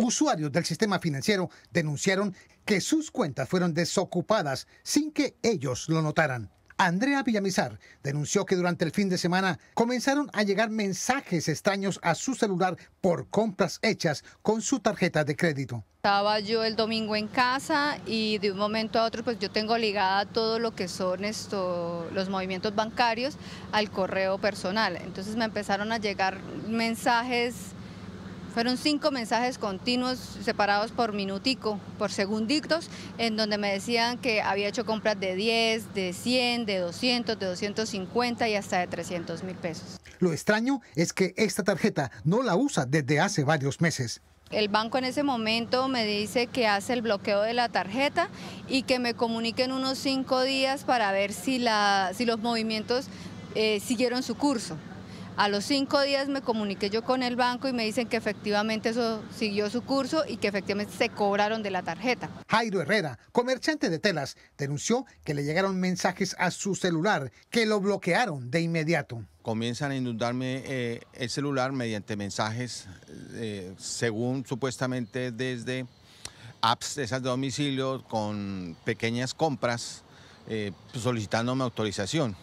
Usuarios del sistema financiero denunciaron que sus cuentas fueron desocupadas sin que ellos lo notaran. Andrea Villamizar denunció que durante el fin de semana comenzaron a llegar mensajes extraños a su celular por compras hechas con su tarjeta de crédito. Estaba yo el domingo en casa y de un momento a otro pues yo tengo ligada todo lo que son esto, los movimientos bancarios al correo personal. Entonces me empezaron a llegar mensajes fueron cinco mensajes continuos separados por minutico, por segunditos, en donde me decían que había hecho compras de 10, de 100, de 200, de 250 y hasta de 300 mil pesos. Lo extraño es que esta tarjeta no la usa desde hace varios meses. El banco en ese momento me dice que hace el bloqueo de la tarjeta y que me comuniquen unos cinco días para ver si, si los movimientos eh, siguieron su curso. A los cinco días me comuniqué yo con el banco y me dicen que efectivamente eso siguió su curso y que efectivamente se cobraron de la tarjeta. Jairo Herrera, comerciante de telas, denunció que le llegaron mensajes a su celular que lo bloquearon de inmediato. Comienzan a inundarme eh, el celular mediante mensajes, eh, según supuestamente desde apps esas de domicilio con pequeñas compras eh, solicitándome autorización.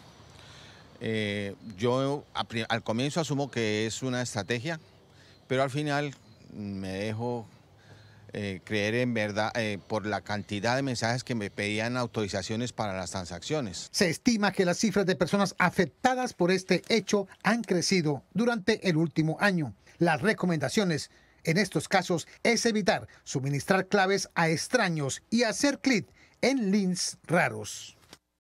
Eh, yo al comienzo asumo que es una estrategia, pero al final me dejo eh, creer en verdad eh, por la cantidad de mensajes que me pedían autorizaciones para las transacciones. Se estima que las cifras de personas afectadas por este hecho han crecido durante el último año. Las recomendaciones en estos casos es evitar suministrar claves a extraños y hacer clic en links raros.